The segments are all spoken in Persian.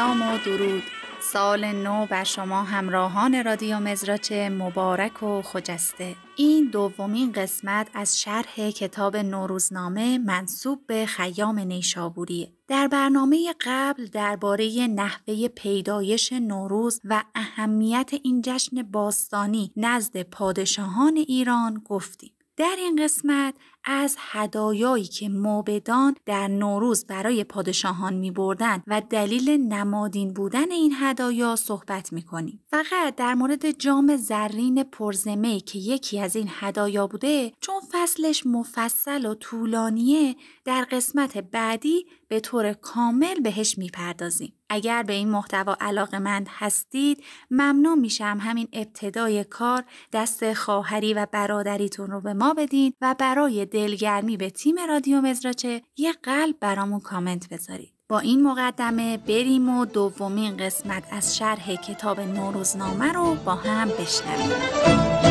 سلام و درود سال نو بر شما همراهان رادیو مزراچه مبارک و خجسته این دومین قسمت از شرح کتاب نوروزنامه منصوب به خیام نیشابوری در برنامه قبل درباره نحوه پیدایش نوروز و اهمیت این جشن باستانی نزد پادشاهان ایران گفتیم در این قسمت از هدایایی که موبدان در نوروز برای پادشاهان می بردن و دلیل نمادین بودن این هدایا صحبت می کنیم. فقط در مورد جام زرین پرزمه که یکی از این هدایا بوده چون فصلش مفصل و طولانیه در قسمت بعدی به طور کامل بهش میپردازیم. اگر به این محتوا مند هستید ممنون میشم همین ابتدای کار دست خواهری و برادریتون رو به ما بدین و برای دلگرمی به تیم رادیو مزراچه یه قلب برامون کامنت بذارید. با این مقدمه بریم و دومین قسمت از شرح کتاب نوروزنامه رو با هم بشنویم.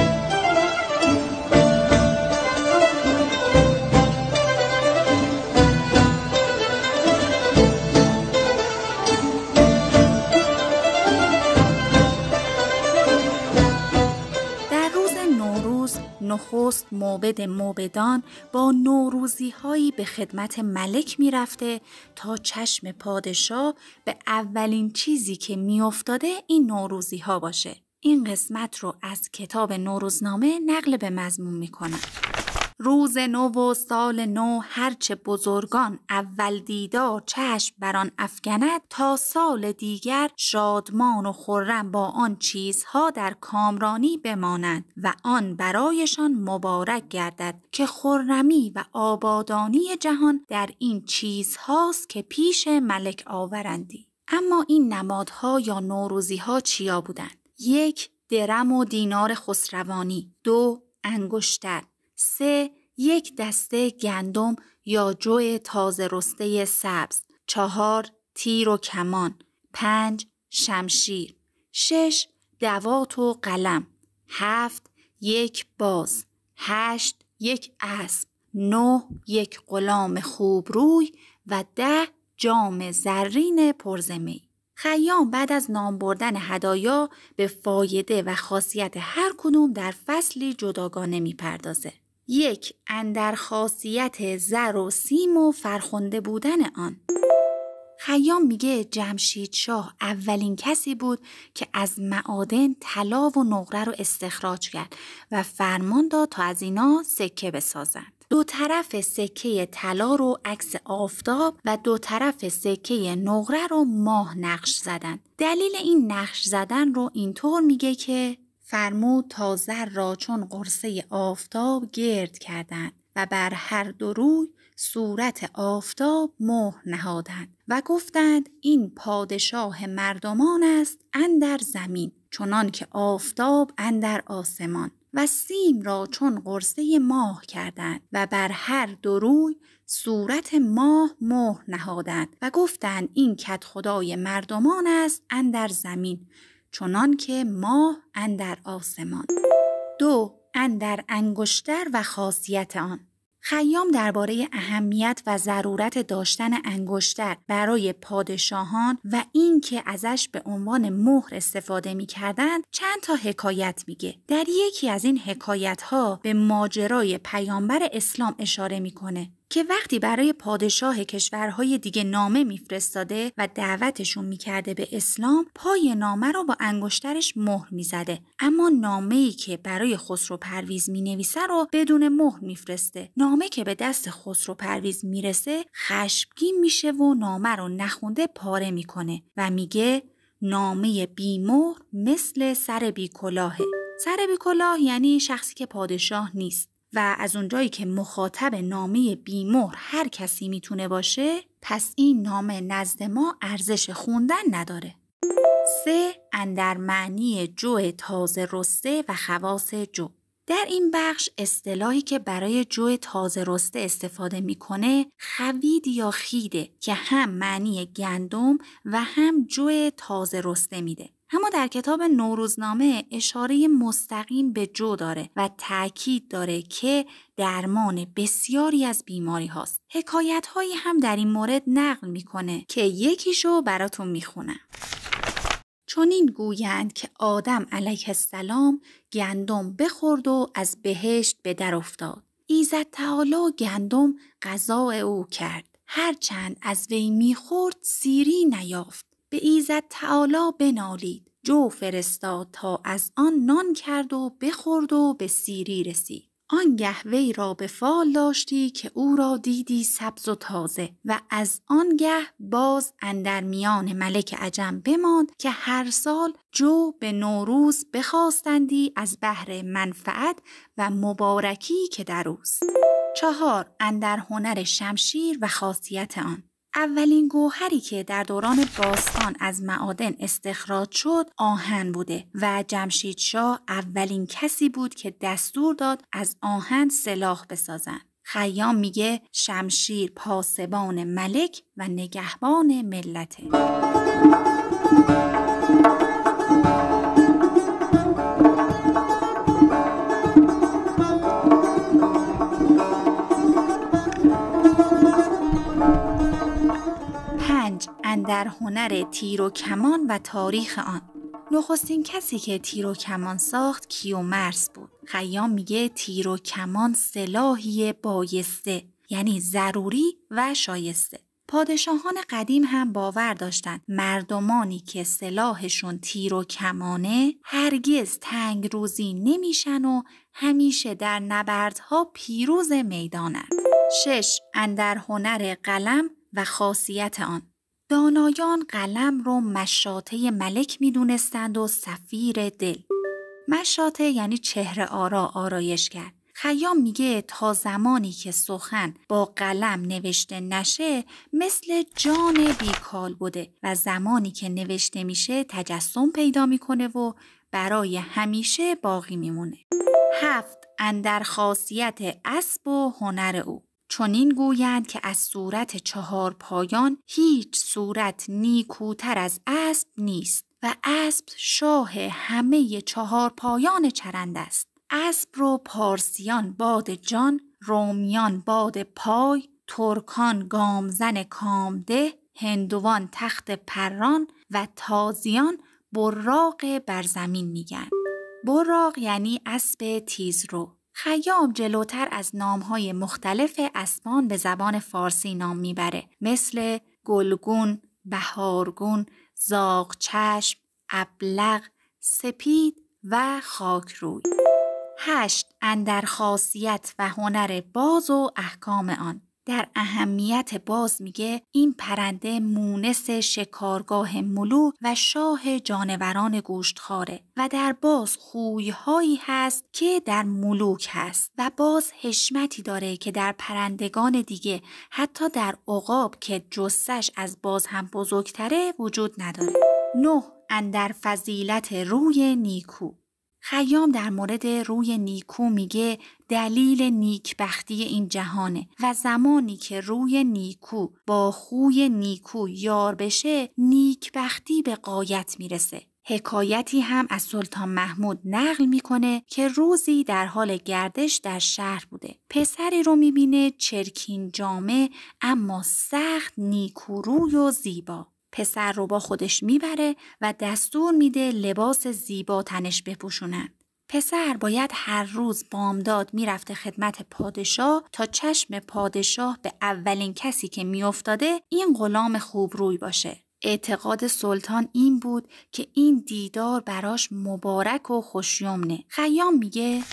نخست موبد موبدان با نوروزی هایی به خدمت ملک میرفته تا چشم پادشاه به اولین چیزی که میافتاده این نوروزی ها باشه. این قسمت رو از کتاب نوروزنامه نقل به مضمون می روز نو و سال نو هرچه بزرگان اول دیدار چشم بر آن افکند تا سال دیگر شادمان و خورم با آن چیزها در کامرانی بمانند و آن برایشان مبارک گردد که خورمی و آبادانی جهان در این چیزهاست که پیش ملک آورندی اما این نمادها یا نوروزیها چیا بودند یک درم و دینار خسروانی دو انگشتر سه یک دسته گندم یا جو تازه رسته سبز، چهار تیر و کمان، پنج شمشیر، شش دوات و قلم، هفت یک باز، هشت یک اسب، نه یک غلام خوب روی و ده جام زرین پرزمی. خیام بعد از نام بردن هدایا به فایده و خاصیت هر کنوم در فصلی جداگانه می پردازه. یک اندر خاصیت زر و سیم و فرخنده بودن آن خیام میگه جمشید شاه اولین کسی بود که از معادن طلا و نقره رو استخراج کرد و فرمان داد تا از اینا سکه بسازند. دو طرف سکه طلا رو عکس آفتاب و دو طرف سکه نقره رو ماه نقش زدند. دلیل این نقش زدن رو اینطور میگه که فرمود تا زر را چون قرصه آفتاب گرد کردند و بر هر دو روی صورت آفتاب مهر نهادند و گفتند این پادشاه مردمان است اندر زمین چنان که آفتاب اندر آسمان و سیم را چون قرصه ماه کردند و بر هر دو روی صورت ماه مهر نهادند و گفتند این کت خدای مردمان است اندر زمین چنان که ماه اندر آسمان دو در انگشتر و خاصیت آن خیام درباره اهمیت و ضرورت داشتن انگشتر برای پادشاهان و اینکه ازش به عنوان مهر استفاده میکردند چند تا حکایت میگه در یکی از این حکایت ها به ماجرای پیامبر اسلام اشاره میکنه که وقتی برای پادشاه کشورهای دیگه نامه میفرستاده و دعوتشون میکرده به اسلام پای نامه رو با انگشترش مهر میزده اما نامه ای که برای خسرو پرویز مینویسه رو بدون مهر میفرسته نامه که به دست خسرو پرویز میرسه خشمگین میشه و نامه رو نخونده پاره میکنه و میگه نامه مهر مثل سر کلاهه سر کلاه یعنی شخصی که پادشاه نیست و از اونجایی که مخاطب نامه بیمور هر کسی میتونه باشه پس این نامه نزد ما ارزش خوندن نداره. سه اندر معنی جو تازه رسته و خواص جو در این بخش اصطلاحی که برای جو تازه رسته استفاده میکنه خوید یا خیده که هم معنی گندم و هم جو تازه رسته میده اما در کتاب نوروزنامه اشاره مستقیم به جو داره و تاکید داره که درمان بسیاری از بیماری هاست. حکایت هایی هم در این مورد نقل میکنه که یکیشو براتون میخونم. چون این گویند که آدم علیه السلام گندم بخورد و از بهشت به در افتاد. ایزت تعالی گندم غذا او کرد. هرچند از وی میخورد سیری نیافت. به ایزد تعالی بنالید جو فرستاد تا از آن نان کرد و بخورد و به سیری رسید آن وی را به فال داشتی که او را دیدی سبز و تازه و از آن گه باز اندر میان ملک عجم بماند که هر سال جو به نوروز بخواستندی از بهر منفعت و مبارکی که در اوست چهار اندر هنر شمشیر و خاصیت آن اولین گوهری که در دوران باستان از معادن استخراج شد آهن بوده و جمشید شاه اولین کسی بود که دستور داد از آهن سلاح بسازند. خیام میگه شمشیر پاسبان ملک و نگهبان ملته. در هنر تیر و کمان و تاریخ آن نخستین کسی که تیر و کمان ساخت مرس بود خیام میگه تیر و کمان سلاحی بایسته یعنی ضروری و شایسته پادشاهان قدیم هم باور داشتند مردمانی که سلاحشون تیر و کمانه هرگز تنگ روزی نمیشن و همیشه در نبردها پیروز میدانند. شش اندر هنر قلم و خاصیت آن دانایان قلم رو مشاطه ملک میدونستند و سفیر دل. مشاطه یعنی چهره آرا آرایش کرد. خیام میگه تا زمانی که سخن با قلم نوشته نشه مثل جان بیکال بوده و زمانی که نوشته میشه تجسم پیدا میکنه و برای همیشه باقی میمونه. هفت اندر خاصیت اسب و هنر او این گویند که از صورت چهار پایان هیچ صورت نیکوتر از اسب نیست و اسب شاه همه چهار پایان چرند است. اسب رو پارسیان باد جان، رومیان باد پای، ترکان گامزن کامده، هندوان تخت پران و تازیان براق بر زمین میگن. براق یعنی اسب تیز رو خیام جلوتر از نامهای مختلف اسبان به زبان فارسی نام میبره مثل گلگون، بهارگون، زاغچشم، ابلغ، سپید و خاکروی. هشت اندر خاصیت و هنر باز و احکام آن در اهمیت باز میگه این پرنده مونس شکارگاه ملو و شاه جانوران گوشتخاره و در باز خویهایی هست که در ملوک هست و باز حشمتی داره که در پرندگان دیگه حتی در عقاب که جسش از باز هم بزرگتره وجود نداره. نه اندر فضیلت روی نیکو خیام در مورد روی نیکو میگه دلیل نیکبختی این جهانه و زمانی که روی نیکو با خوی نیکو یار بشه نیکبختی به قایت میرسه. حکایتی هم از سلطان محمود نقل میکنه که روزی در حال گردش در شهر بوده. پسری رو میبینه چرکین جامه اما سخت روی و زیبا. پسر رو با خودش میبره و دستور میده لباس زیبا تنش بپوشونن. پسر باید هر روز بامداد میرفته خدمت پادشاه تا چشم پادشاه به اولین کسی که میافتاده این غلام خوب روی باشه. اعتقاد سلطان این بود که این دیدار براش مبارک و خوشیمنه. خیام میگه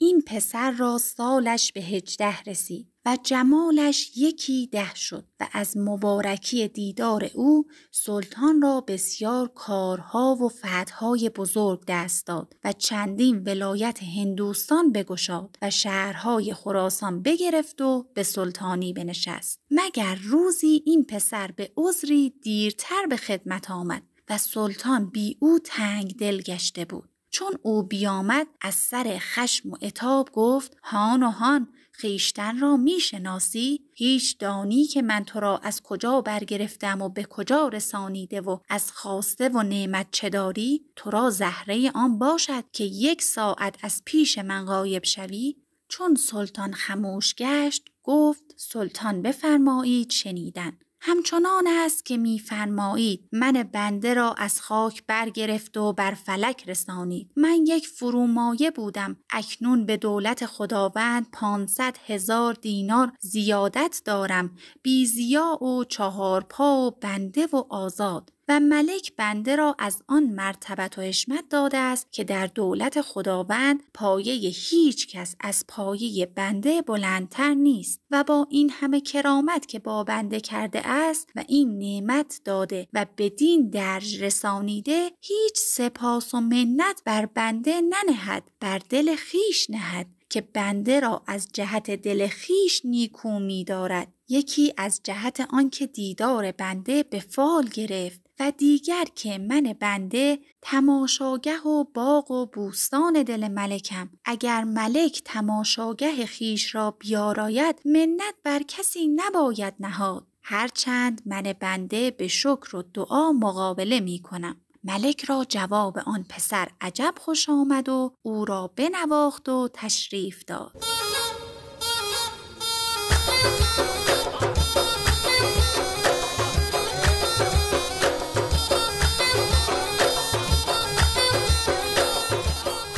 این پسر را سالش به هجده رسید. و جمالش یکی ده شد و از مبارکی دیدار او سلطان را بسیار کارها و فتحهای بزرگ دست داد و چندین ولایت هندوستان بگشاد و شهرهای خراسان بگرفت و به سلطانی بنشست مگر روزی این پسر به عذری دیرتر به خدمت آمد و سلطان بی او تنگ دل گشته بود چون او بیامد از سر خشم و اتاب گفت هان و هان خیشتن را شناسی، هیچ دانی که من تو را از کجا برگرفتم و به کجا رسانیده و از خواسته و نعمت چه داری تو را زهره آن باشد که یک ساعت از پیش من غایب شوی چون سلطان خموش گشت گفت سلطان بفرمایید شنیدن همچنان است که میفرمایید من بنده را از خاک برگرفت و بر فلک رسانید من یک فرومایه بودم اکنون به دولت خداوند 500 هزار دینار زیادت دارم بیزیا و چهارپا و بنده و آزاد و ملک بنده را از آن مرتبت و اشمت داده است که در دولت خداوند پایه هیچ کس از پایه بنده بلندتر نیست و با این همه کرامت که با بنده کرده است و این نعمت داده و بدین درج رسانیده هیچ سپاس و منت بر بنده ننهد بر دل خیش نهد که بنده را از جهت دل خیش نیکو می دارد یکی از جهت آنکه دیدار بنده به فال گرفت و دیگر که من بنده تماشاگه و باغ و بوستان دل ملکم اگر ملک تماشاگه خیش را بیاراید منت بر کسی نباید نهاد هرچند من بنده به شکر و دعا مقابله می کنم ملک را جواب آن پسر عجب خوش آمد و او را بنواخت و تشریف داد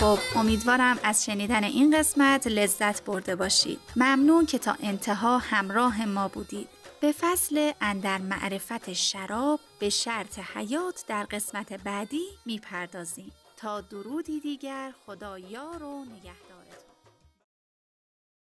خب امیدوارم از شنیدن این قسمت لذت برده باشید ممنون که تا انتها همراه ما بودید به فصل اندر معرفت شراب به شرط حیات در قسمت بعدی میپردازیم تا درودی دیگر خدا رو و نگهدار